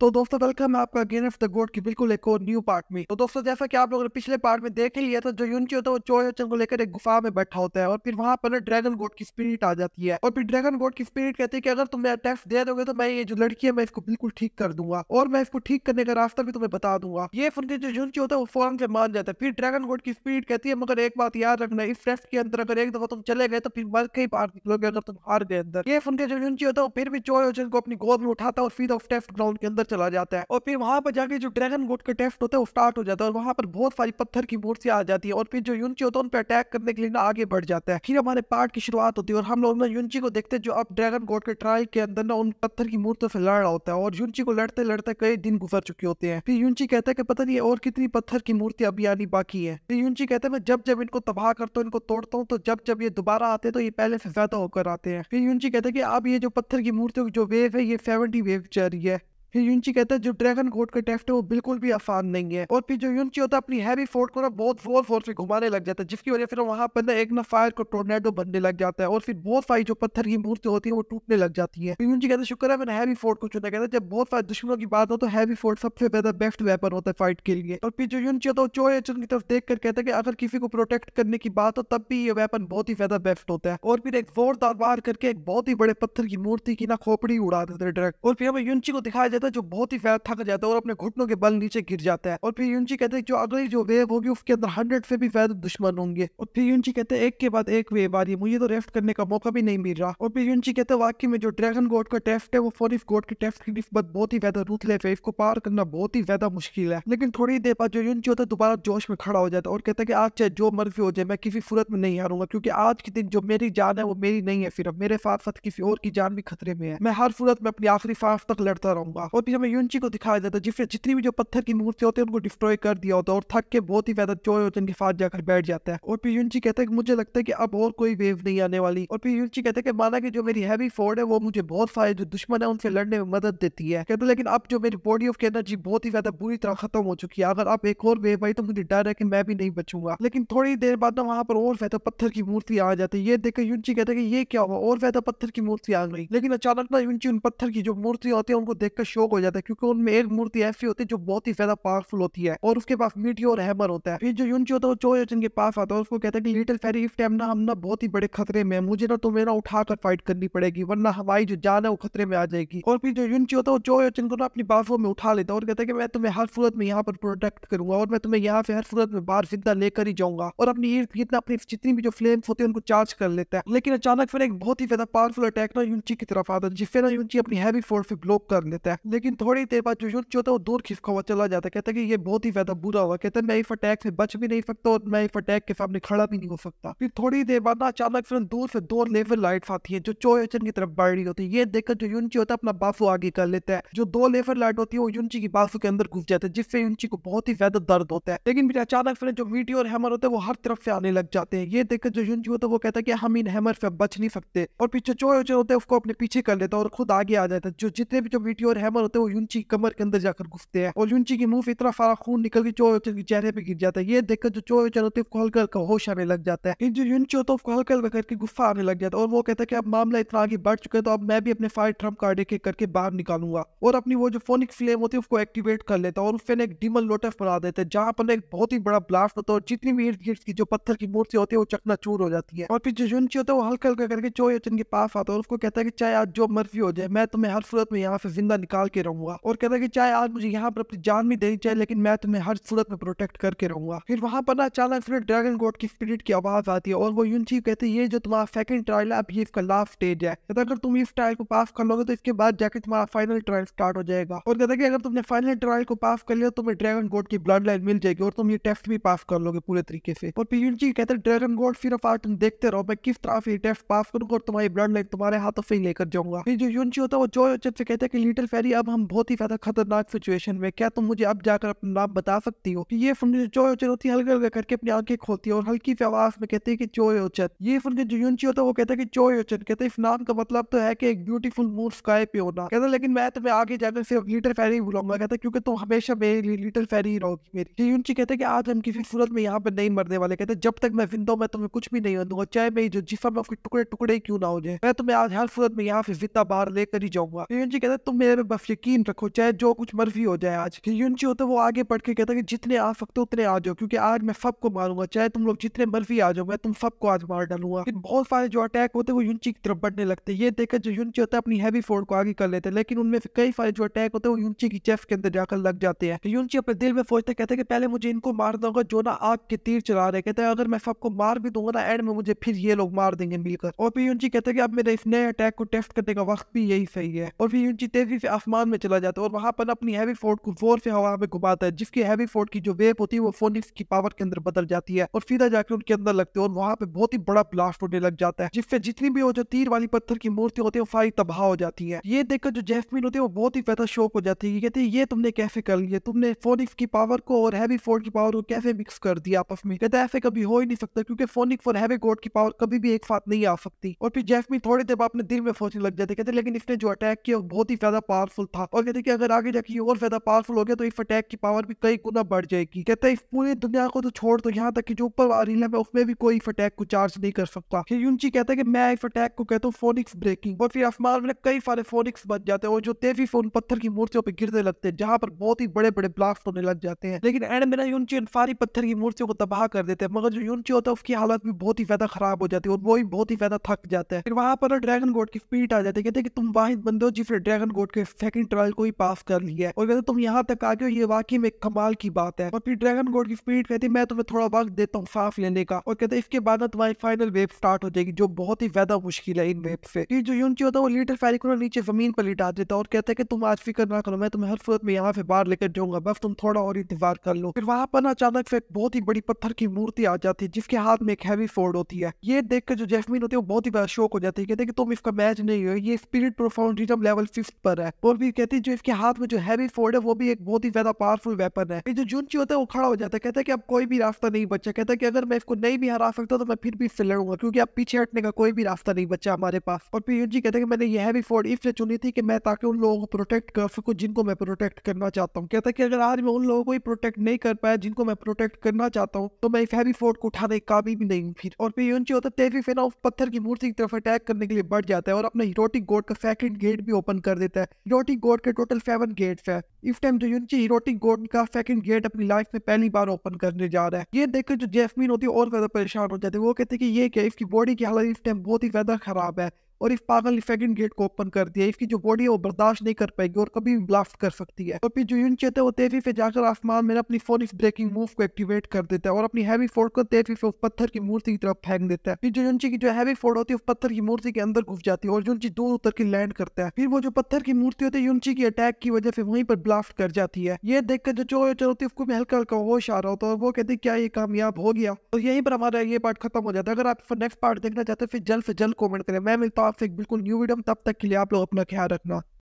तो दोस्तों वेलकम है आपका गेन ऑफ द गोड की बिल्कुल एक और न्यू पार्ट में तो दोस्तों जैसा कि आप लोगों ने पिछले पार्ट में देख ही लिया था जो यूनची होता है वो चोयोचन को लेकर एक गुफा में बैठा होता है और फिर वहां पर ड्रैगन गोड की स्पिरिट आ जाती है और फिर ड्रैगन गोड की स्पिरिट कहती है कि अगर तुम्हें अटैक्स दे दोगे तो मैं ये जो लड़की है मैं इसको बिल्कुल ठीक कर दूंगा और मैं इसको ठीक करने का रास्ता भी तुम्हें बता दूंगा ये फिर जो यूनची होता है वो फौरन से मान जाता है फिर ड्रैगन गोड की स्पिरिट कहती है मगर एक बात याद रखना इस टेस्ट के अंदर अगर एक दफा तुम चले गए तो फिर मर के ही बाहर निकलोगे अगर तुम हार गए अंदर ये फिर जो यूनची होता है वो फिर भी चोयोचन को अपनी गोद में उठाता है और फिर ऑफ टेस्ट ग्राउंड के अंदर चला जाता है और फिर वहां पर जाके जो ड्रैगन गोट का टेस्ट होता है वो स्टार्ट हो जाता है और वहां पर बहुत सारी पत्थर की मूर्तियां आ जाती है और फिर जो यूनची होता है उन पर अटैक करने के लिए ना आगे बढ़ जाता है फिर हमारे पार्ट की शुरुआत होती है और हम लोग ना यूनची को देखते हैं जो अब ड्रैगन गोट के ट्रायल के अंदर ना उन पत्थर की मूर्तियों से लड़ रहा होता है और यूनची को लड़ते लड़ते कई दिन गुजर चुके होते हैं फिर यूनची कहता है कि पता नहीं और कितनी पत्थर की मूर्ति अभी आनी बाकी है फिर यूनची कहते हैं मैं जब जब इनको तबाह करता हूँ इनको तोड़ता हूँ तो जब जब ये दोबारा आते हैं तो ये पहले से ज्यादा होकर आते हैं फिर यूनची कहते हैं कि अब ये जो पत्थर की मूर्तियों की जो वेव है ये सेवेंटी वेव चल रही है फिर यूनची कहता है जो ड्रैगन घोट का टेफ्ट है वो बिल्कुल भी आसान नहीं है और फिर जो यूनची होता है अपनी हैवी फोर्ट को ना बहुत जोर फोर्स से घुमाने लग जाता है जिसकी वजह फिर वहां पर ना एक ना फायर को टोर्नेडो बनने लग जाता है और फिर बहुत सारी जो पत्थर की मूर्ति होती है वो टूटने लग जाती है फिर यूनची कहते शुक्र है मैंने हैवी फोर्ट को चुना कहता है जब बहुत सारे दुश्मनों की बात हो तो हैवी फोर्ट सबसे ज्यादा बेस्ट वेपन होता है फाइट के लिए और फिर जो यूनची होता है चोर की तरफ देख कर कहता है कि अगर किसी को प्रोटेक्ट करने की बात हो तब भी ये वेपन बहुत ही ज्यादा बेस्ट होता है और फिर एक जोरदार बार करके एक बहुत ही बड़े पत्थर की मूर्ति की ना खोपड़ी उड़ा देते हैं ड्रैग और फिर हमें यूनची को दिखाया जाता है है जो बहुत ही फैल थक जाता है और अपने घुटनों के बल नीचे गिर जाता है और फिर यूनची कहते हैं जो अगली जो वेव होगी उसके अंदर हंड्रेड से भी ज्यादा दुश्मन होंगे और फिर यूनची कहते हैं एक के बाद एक वेव आ रही है मुझे तो रेफ्ट करने का मौका भी नहीं मिल रहा और फिर यूनची कहते हैं वाकई में जो ड्रैगन गोड का टेफ्ट है वो फोरिफ गोड के टेफ्ट की निस्बत बहुत ही ज्यादा रूथलेस है इसको पार करना बहुत ही ज्यादा मुश्किल है लेकिन थोड़ी देर बाद जो यूनची होता है दोबारा जोश में खड़ा हो जाता है और कहता है कि आज चाहे जो मर्जी हो जाए मैं किसी सूरत में नहीं हारूंगा क्योंकि आज के दिन जो मेरी जान है वो मेरी नहीं है फिर मेरे साथ साथ किसी और की जान भी खतरे में है मैं हर सूरत में अपनी आखिरी सांस तक लड़ता रहूंगा और फिर हमें यूनची को दिखाया जाता है जिस जितनी भी जो पत्थर की मूर्ति होती है उनको डिस्ट्रॉय कर दिया होता है और थक के बहुत ही ज्यादा चोर होते के साथ जाकर बैठ जाता है और फिर यूनची कहता है कि मुझे लगता है कि अब और कोई वेव नहीं आने वाली और फिर यूनची कहते हैं कि माना की जो मेरी हैवी फोर्ड है वो मुझे बहुत सारे जो दुश्मन है उनसे लड़ने में मदद देती है कहते लेकिन अब जो मेरी बॉडी ऑफ एनर्जी बहुत ही ज्यादा बुरी तरह खत्म हो चुकी है अगर आप एक और वेव आई तो मुझे डर है कि मैं भी नहीं बचूंगा लेकिन थोड़ी देर बाद ना वहाँ पर और ज्यादा पत्थर की मूर्ति आ जाती है ये देखकर यूनची कहते हैं कि ये क्या हुआ और ज्यादा पत्थर की मूर्ति आ गई लेकिन अचानक ना यूनची उन पत्थर की जो मूर्ति होती है उनको देखकर शौक हो जाता है क्योंकि उनमें एक मूर्ति ऐसी होती है जो बहुत ही ज्यादा पावरफुल होती है और उसके पास मीठी और हैमर होता है फिर जो यूनची होता है वो चोयोचन के पास आता है उसको कहता है कि लिटिल फेरी इस टाइम ना हम ना बहुत ही बड़े खतरे में मुझे ना तुम्हें ना उठाकर फाइट करनी पड़ेगी वरना हवाई जो जान है वो खतरे में आ जाएगी और फिर जो यूनची होता है वो चोयोचन को ना अपनी बाफों में उठा लेता है और कहता है कि मैं तुम्हें हर सूरत में यहाँ पर प्रोटेक्ट करूंगा और मैं तुम्हें यहाँ से हर सूरत में बाहर जिंदा लेकर ही जाऊंगा और अपनी ईर्द गिर्द अपनी जितनी भी जो फ्लेम्स होती है उनको चार्ज कर लेता है लेकिन अचानक फिर एक बहुत ही ज्यादा पावरफुल अटैक ना यूनची की तरफ आता है जिससे ना यूनची अपनी हैवी फोर्स से ब्लॉक कर लेता है लेकिन थोड़ी देर बाद जो जो था वो दूर खिसका हुआ चला जाता कहता कि ये बहुत ही ज्यादा बुरा हुआ कहता मैं इस अटैक से बच भी नहीं सकता और मैं इस अटैक के सामने खड़ा भी नहीं हो सकता फिर थोड़ी देर बाद ना अचानक फिर दूर से दो लेवल लाइट आती है जो चोयोचन की तरफ बढ़ रही होती है ये देखकर जो यूनची होता है अपना बासु आगे कर लेता है जो दो लेवल लाइट होती है वो यूनची की बासु के अंदर घुस जाता है जिससे युची को बहुत ही ज्यादा दर्द होता है लेकिन फिर अचानक फिर जो मीडियो और हैमर होते हैं वो हर तरफ से आने लग जाते हैं ये देखकर जो यूनची होता है वो कहता है कि हम इन हैमर से बच नहीं सकते और पीछे चोयोचन होते हैं उसको अपने पीछे कर लेता है और खुद आगे आ जाता है जो जितने भी जो मीटियो और हैमर कमर होते हैं वो यूनची कमर के अंदर जाकर घुसते हैं और यूनची की मुंह से इतना सारा खून निकल के चोर के चेहरे पे गिर जाता है ये देखकर जो चोर चल होते कॉलकर का होश आने लग जाता है जो यूनची होता है कॉलकर करके गुस्सा आने लग जाता है और वो कहता है कि अब मामला इतना आगे बढ़ चुका है तो अब मैं भी अपने फायर ट्रम्प कार्ड एक करके बाहर निकालूंगा और अपनी वो जो फोनिक फ्लेम होती है उसको एक्टिवेट कर लेता है और उससे एक डिमल लोटस बना देते हैं जहाँ पर एक बहुत ही बड़ा ब्लास्ट होता है और जितनी भी इर्द गिर्द की जो पत्थर की मूर्ति होती है वो चकना चूर हो जाती है और फिर जो यूनची होता है वो हल्का हल्का करके चोर के पास आता है और उसको कहता है कि चाहे आज जो मर्जी हो जाए मैं तुम्हें हर सूरत में यहाँ से जिंदा निकाल के रहूंगा और कहता कि चाहे आज मुझे यहाँ पर अपनी जान भी देनी चाहिए लेकिन मैं तुम्हें हर सूरत में प्रोटेक्ट करके रहूंगा फिर वहां पर ना अचानक फिर ड्रैगन गॉड की स्पिरिट की आवाज आती है और वो यून चीफ कहते हैं ये जो तुम्हारा सेकंड ट्रायल है अब ये इसका लास्ट स्टेज है कहता तो अगर तुम इस ट्रायल को पास कर लोगे तो इसके बाद जाके तुम्हारा फाइनल ट्रायल स्टार्ट हो जाएगा और कहता कि अगर तुमने फाइनल ट्रायल को पास कर लिया तुम्हें ड्रैगन गॉड की ब्लड लाइन मिल जाएगी और तुम ये टेस्ट भी पास कर लोगे पूरे तरीके से और फिर यून चीफ कहते हैं ड्रैगन गॉड फिर अफार तुम देखते रहो मैं किस तरह से टेस्ट पास करूंगा और तुम्हारी ब्लड लाइन तुम्हारे हाथों से ही लेकर जाऊंगा फिर जो यून होता है वो जो से कहते हैं कि लिटिल फेरी अब हम बहुत ही ज्यादा खतरनाक सिचुएशन में क्या तुम मुझे अब जाकर अपना नाम बता सकती हो ये फुन जो योचन होती है हल्के हल्के करके अपनी आंखें खोलती है और हल्की सी आवाज में कहती है कि चो योचन ये फुन जो यूनची होता है वो कहता है कि चो योचन कहते हैं इस नाम का मतलब तो है कि एक ब्यूटीफुल मूड स्काई पे होना कहता लेकिन मैं तुम्हें आगे जाकर सिर्फ लीटर फेरी बुलाऊंगा कहता क्योंकि तुम हमेशा मेरी लीटर फेरी ही रहोगी मेरी जो यूनची कहते हैं कि आज हम किसी सूरत में यहाँ पर नहीं मरने वाले कहते जब तक मैं जिंदा मैं तुम्हें कुछ भी नहीं होगा चाहे मेरी जो जिफा में टुकड़े टुकड़े क्यों ना हो जाए मैं तुम्हें आज हर सूरत में यहाँ से जिंदा बाहर लेकर ही जाऊंगा यूनची कहते तुम मेरे बस यकीन रखो चाहे जो कुछ मर्जी हो जाए आज कि यूनची होता है वो आगे बढ़ के कहता है कि जितने आ सकते हो उतने आ जाओ क्योंकि आज मैं सबको को मारूंगा चाहे तुम लोग जितने मर्जी आ जाओ मैं तुम सबको आज मार डालूंगा फिर बहुत सारे जो अटैक होते हैं वो यूनची की तरफ बढ़ने लगते हैं ये देखकर जो यूनची होता है अपनी हैवी फोर्ड को आगे कर लेते हैं लेकिन उनमें से कई सारे जो अटैक होते हैं वो यूनची की चेफ के अंदर जाकर लग जाते हैं यूनची अपने दिल में सोचते कहते हैं कि पहले मुझे इनको मारना होगा जो ना आग के तीर चला रहे कहते हैं अगर मैं सबको मार भी दूंगा ना एंड में मुझे फिर ये लोग मार देंगे मिलकर और फिर यूनची कहते हैं कि अब मेरे इस नए अटैक को टेस्ट करने का वक्त भी यही सही है और फिर यूनची तेजी से आसमान आसमान में चला जाता है और वहाँ पर अपनी हैवी फोर्ट को जोर से हवा में घुमाता है जिसकी हैवी फोर्ट की जो वेव होती है वो फोनिक्स की पावर के अंदर बदल जाती है और सीधा जाकर उनके अंदर लगते हैं और वहाँ पे बहुत ही बड़ा ब्लास्ट होने लग जाता है जिससे जितनी भी वो जो तीर वाली पत्थर की मूर्ति होती है वो सारी तबाह हो जाती है ये देखकर जो जैसमिन होती है वो बहुत ही ज्यादा शौक हो जाती है कहते हैं ये तुमने कैसे कर लिया तुमने फोनिक्स की पावर को और हैवी फोर्ट की पावर को कैसे मिक्स कर दिया आपस में कहते ऐसे कभी हो ही नहीं सकता क्योंकि फोनिक्स और हैवी गोड की पावर कभी भी एक साथ नहीं आ सकती और फिर जैसमिन थोड़ी देर अपने दिल में सोचने लग जाते कहते लेकिन इसने जो अटैक किया बहुत ही ज्यादा पावर पावरफुल था और कहते कि अगर आगे जाके ये और ज्यादा पावरफुल हो गया तो इस अटैक की पावर भी कई गुना बढ़ जाएगी कहते हैं इस पूरी दुनिया को तो छोड़ दो यहाँ तक कि जो ऊपर वाली है उसमें भी कोई इस अटैक को चार्ज नहीं कर सकता फिर यूनची कहता है कि मैं इस अटैक को कहता हूँ फोनिक्स ब्रेकिंग और फिर आसमान में कई सारे फोनिक्स बच जाते हैं और जो तेजी से उन पत्थर की मूर्तियों पर गिरने लगते हैं जहाँ पर बहुत ही बड़े बड़े ब्लास्ट होने लग जाते हैं लेकिन एंड में ना यूनची इन सारी पत्थर की मूर्तियों को तबाह कर देते हैं मगर जो यूनची होता है उसकी हालत भी बहुत ही ज्यादा खराब हो जाती है और वो भी बहुत ही ज्यादा थक जाता है फिर वहां पर ड्रैगन गोड की स्पीड आ जाती है कहते हैं कि तुम वाहिद बंदे हो जिसने ड्रैगन गोड के सेकंड ट्रायल को ही पास कर लिया है और वैसे तुम यहाँ तक आ गए ये वाकई में कमाल की बात है और फिर ड्रैगन गोड की स्पीड कहती मैं तुम्हें थोड़ा वक्त देता हूँ सांस लेने का और कहते इसके बाद ना तुम्हारी फाइनल वेब स्टार्ट हो जाएगी जो बहुत ही ज्यादा मुश्किल है इन वेब से फिर जो यूनिटी होता है वो लीटर फैरिक नीचे जमीन पर लिटा देता है और कहते हैं कि तुम आज फिक्र ना करो मैं तुम्हें हर सूरत में यहाँ से बाहर लेकर जाऊंगा बस तुम थोड़ा और इंतजार कर लो फिर वहां पर अचानक से बहुत ही बड़ी पत्थर की मूर्ति आ जाती है जिसके हाथ में एक हैवी फोर्ड होती है ये देखकर जो जैसमिन होती है वो बहुत ही बड़ा शौक हो जाती है कहते हैं कि तुम इसका मैच नहीं हो ये स्पिरिट प्रोफाउंड लेवल फिफ्थ पर है और भी कहती है जो इसके हाथ में जो हैवी फोर्ड है वो भी एक बहुत ही ज्यादा पावरफुल वेपन है जो जूनची होता है वो खड़ा हो जाता है कहता है कि अब कोई भी रास्ता नहीं बचा कहता है कि अगर मैं इसको नहीं भी हरा सकता तो मैं फिर भी इससे लड़ूंगा क्योंकि अब पीछे हटने का कोई भी रास्ता नहीं बचा हमारे पास और फिर युनजी कहते हैं कि मैंने यह हैवी फोर्ड इसलिए चुनी थी कि मैं ताकि उन लोगों को प्रोटेक्ट कर सकूँ जिनको मैं प्रोटेक्ट करना चाहता हूँ कहता है कि अगर आज मैं उन लोगों को ही प्रोटेक्ट नहीं कर पाया जिनको मैं प्रोटेक्ट करना चाहता हूँ तो मैं इस हैवी फोर्ड को उठाने काबिल भी नहीं हूँ फिर और फिर युनजी होता है तेजी फेना उस पत्थर की मूर्ति की तरफ अटैक करने के लिए बढ़ जाता है और अपने हिरोटिक गोड का सेकंड गेट भी ओपन कर देता है इरोटिक गोड के टोटल सेवन गेट्स है इस टाइम जो यूनिची इरोटिक गोड का सेकंड गेट अपनी लाइफ में पहली बार ओपन करने जा रहा है ये देखकर जो जेसमिन होती है और ज्यादा परेशान हो जाती है वो कहते हैं कि ये क्या इसकी बॉडी की हालत इस टाइम बहुत ही ज्यादा खराब है और इफ पागल सेकेंड गेट को ओपन कर दिया इसकी जो बॉडी है वो बर्दाश्त नहीं कर पाएगी और कभी भी ब्लास्ट कर सकती है और फिर जो यूनिट है तो वो तेजी से जाकर आसमान में अपनी फोन इफ ब्रेकिंग मूव को एक्टिवेट कर देता है और अपनी हैवी फोर्ड को तेजी से उस पत्थर की मूर्ति की तरफ फेंक देता है फिर जो यूनची की जो हैवी फोर्ड होती है उस पत्थर की मूर्ति के अंदर घुस जाती है और यूनिची दूर उतर के लैंड करता है फिर वो जो पत्थर की मूर्ति होती है यूनची की अटैक की वजह से वहीं पर ब्लास्ट कर जाती है ये देखकर जो चोर चोर होती है उसको भी हल्का हल्का होश आ रहा होता है और वो कहते हैं क्या ये कामयाब हो गया और यहीं पर हमारा ये पार्ट खत्म हो जाता है अगर आप नेक्स्ट पार्ट देखना चाहते हैं फिर जल्द से जल्द कॉमेंट करें मैं मिलता आपसे एक बिल्कुल न्यू वीडियो तब तक के लिए आप लोग अपना ख्याल रखना